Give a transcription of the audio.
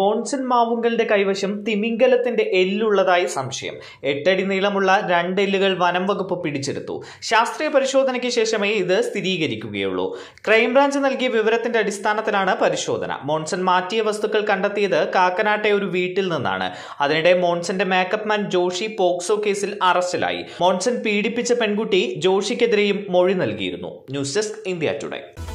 മോൺസൺ മാവുങ്കലിന്റെ കൈവശം തിമിംഗലത്തിന്റെ എല്ലുള്ളതായി സംശയം എട്ടടി നീളമുള്ള രണ്ട് എല്ലുകൾ വനം വകുപ്പ് പിടിച്ചെടുത്തു ശാസ്ത്രീയ പരിശോധനയ്ക്ക് ശേഷമേ ഇത് സ്ഥിരീകരിക്കുകയുള്ളൂ ക്രൈംബ്രാഞ്ച് നൽകിയ വിവരത്തിന്റെ അടിസ്ഥാനത്തിലാണ് പരിശോധന മോൺസൺ മാറ്റിയ വസ്തുക്കൾ കണ്ടെത്തിയത് കാക്കനാട്ടെ ഒരു വീട്ടിൽ നിന്നാണ് അതിനിടെ മോൺസന്റെ മേക്കപ്പ് മാൻ ജോഷി പോക്സോ കേസിൽ അറസ്റ്റിലായി മോൺസൺ പീഡിപ്പിച്ച പെൺകുട്ടി ജോഷിക്കെതിരെയും മൊഴി നൽകിയിരുന്നു ന്യൂസ് ഡെസ്ക് ഇന്ത്യ ടുഡേ